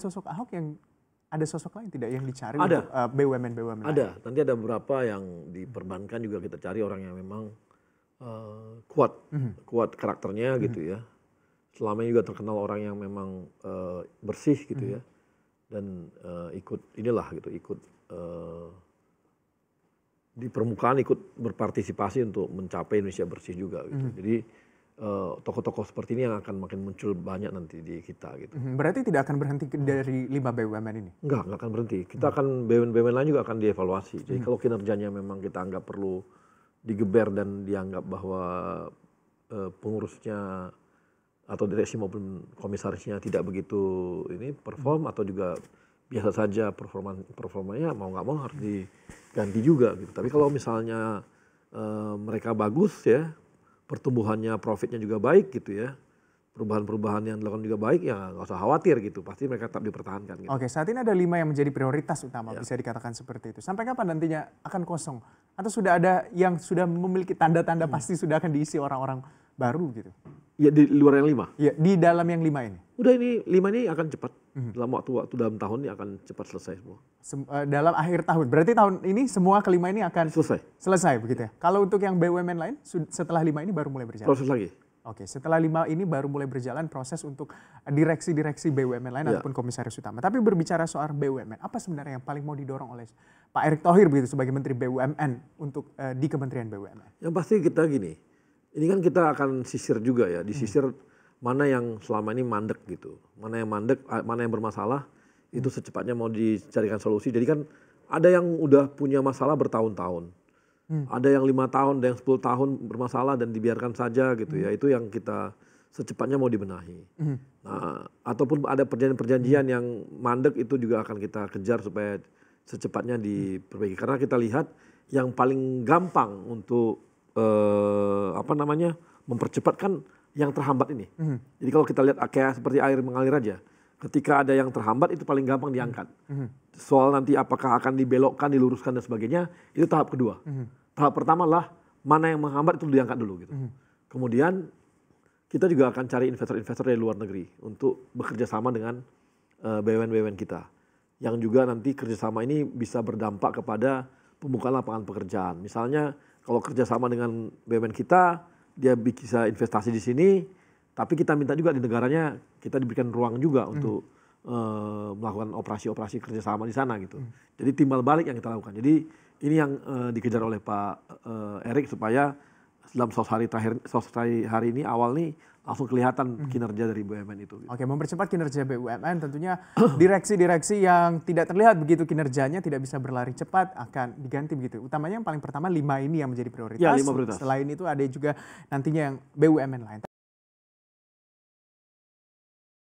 sosok Ahok yang ada sosok lain tidak yang dicari ada. untuk uh, eh, BUMN BUMN? Ada. Lain? Nanti ada beberapa yang diperbankan juga kita cari orang yang memang uh, kuat, mm-hmm. kuat karakternya mm-hmm. gitu ya. Selama juga terkenal orang yang memang uh, bersih gitu mm-hmm. ya dan uh, ikut inilah gitu, ikut uh, di permukaan ikut berpartisipasi untuk mencapai Indonesia bersih juga gitu. mm Jadi Eh, toko uh, seperti ini yang akan makin muncul banyak nanti di kita gitu. Mhm. Berarti tidak akan berhenti dari lima BUMN ini? Enggak, enggak akan berhenti. Kita hmm. akan BUMN-BUMN lain juga akan dievaluasi. Jadi hmm. kalau kinerjanya memang kita anggap perlu digeber dan dianggap bahwa uh, pengurusnya atau direksi maupun komisarisnya tidak begitu ini perform hmm. atau juga biasa saja performa performanya mau nggak mau harus diganti juga gitu. Tapi kalau misalnya uh, mereka bagus ya pertumbuhannya profitnya juga baik gitu ya perubahan-perubahan yang dilakukan juga baik ya nggak usah khawatir gitu pasti mereka tetap dipertahankan gitu. Oke saat ini ada lima yang menjadi prioritas utama ya. bisa dikatakan seperti itu sampai kapan nantinya akan kosong atau sudah ada yang sudah memiliki tanda-tanda hmm. pasti sudah akan diisi orang-orang baru gitu? Ya di luar yang lima. Ya, di dalam yang lima ini. Udah ini lima ini akan cepat. Mm-hmm. Dalam waktu-waktu dalam tahun ini akan cepat selesai semua. Sem- uh, dalam akhir tahun. Berarti tahun ini semua kelima ini akan selesai. Selesai begitu ya. Kalau untuk yang BUMN lain setelah lima ini baru mulai berjalan. Proses lagi. Oke, setelah lima ini baru mulai berjalan proses untuk direksi-direksi BUMN lain ya. ataupun komisaris utama. Tapi berbicara soal BUMN, apa sebenarnya yang paling mau didorong oleh Pak Erick Thohir begitu sebagai Menteri BUMN untuk uh, di Kementerian BUMN? Yang pasti kita gini, ini kan kita akan sisir juga ya, disisir hmm. mana yang selama ini mandek gitu, mana yang mandek, mana yang bermasalah, itu hmm. secepatnya mau dicarikan solusi. Jadi kan ada yang udah punya masalah bertahun-tahun, hmm. ada yang lima tahun, ada yang sepuluh tahun bermasalah dan dibiarkan saja gitu ya. hmm. ya, itu yang kita secepatnya mau dibenahi. Hmm. Nah, ataupun ada perjanjian-perjanjian hmm. yang mandek itu juga akan kita kejar supaya secepatnya diperbaiki. Karena kita lihat yang paling gampang untuk eh, apa namanya mempercepatkan yang terhambat ini. Mm -hmm. Jadi kalau kita lihat ah, kayak seperti air mengalir aja, ketika ada yang terhambat itu paling gampang diangkat. Mm -hmm. Soal nanti apakah akan dibelokkan, diluruskan dan sebagainya itu tahap kedua. Mm -hmm. Tahap pertama lah mana yang menghambat itu diangkat dulu gitu. Mm -hmm. Kemudian kita juga akan cari investor-investor dari luar negeri untuk bekerja sama dengan eh, BUMN-BUMN kita. Yang juga nanti kerjasama ini bisa berdampak kepada pembukaan lapangan pekerjaan. Misalnya kalau kerjasama dengan BUMN kita, dia bisa investasi di sini, tapi kita minta juga di negaranya kita diberikan ruang juga hmm. untuk uh, melakukan operasi-operasi kerjasama di sana gitu. Hmm. Jadi timbal balik yang kita lakukan. Jadi ini yang uh, dikejar oleh Pak uh, eh, Erik supaya dalam 100 hari terakhir hari ini awal nih langsung kelihatan mhm. kinerja dari BUMN itu. Gitu. Oke, mempercepat kinerja BUMN tentunya direksi-direksi yang tidak terlihat begitu kinerjanya tidak bisa berlari cepat akan diganti begitu. Utamanya yang paling pertama lima ini yang menjadi prioritas. Ya, lima prioritas. Selain itu ada juga nantinya yang BUMN lain.